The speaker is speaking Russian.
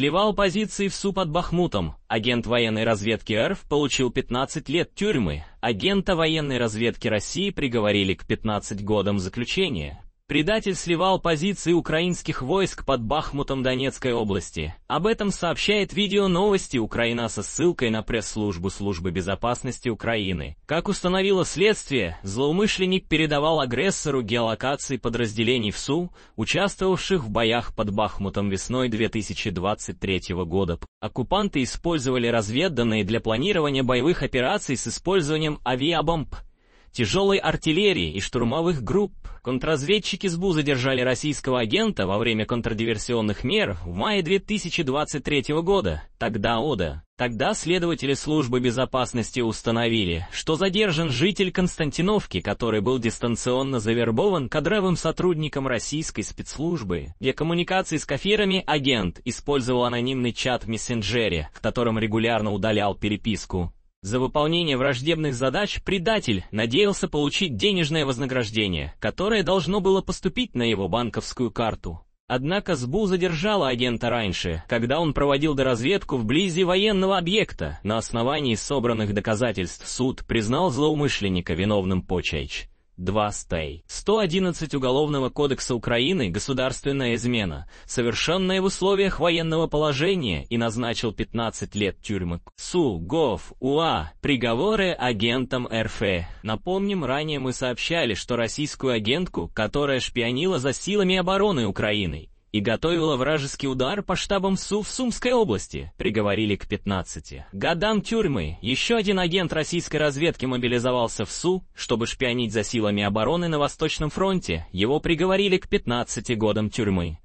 Сливал позиции в СУ под Бахмутом. Агент военной разведки РФ получил 15 лет тюрьмы. Агента военной разведки России приговорили к 15 годам заключения. Предатель сливал позиции украинских войск под Бахмутом Донецкой области. Об этом сообщает видео новости Украина со ссылкой на пресс-службу Службы безопасности Украины. Как установило следствие, злоумышленник передавал агрессору геолокации подразделений ВСУ, участвовавших в боях под Бахмутом весной 2023 года. Оккупанты использовали разведданные для планирования боевых операций с использованием авиабомб, тяжелой артиллерии и штурмовых групп. Контрразведчики СБУ задержали российского агента во время контрдиверсионных мер в мае 2023 года, тогда ОДА. Тогда следователи службы безопасности установили, что задержан житель Константиновки, который был дистанционно завербован кадровым сотрудником российской спецслужбы. Для коммуникации с кафирами агент использовал анонимный чат в мессенджере, в котором регулярно удалял переписку. За выполнение враждебных задач предатель надеялся получить денежное вознаграждение, которое должно было поступить на его банковскую карту. Однако СБУ задержала агента раньше, когда он проводил доразведку вблизи военного объекта. На основании собранных доказательств суд признал злоумышленника виновным по чайч. 2 стей. 111 Уголовного кодекса Украины «Государственная измена», совершенная в условиях военного положения и назначил 15 лет тюрьмы. Су, Гов, УА, приговоры агентам РФ. Напомним, ранее мы сообщали, что российскую агентку, которая шпионила за силами обороны Украины, и готовила вражеский удар по штабам СУ в Сумской области, приговорили к 15 годам тюрьмы. Еще один агент российской разведки мобилизовался в СУ, чтобы шпионить за силами обороны на Восточном фронте, его приговорили к 15 годам тюрьмы.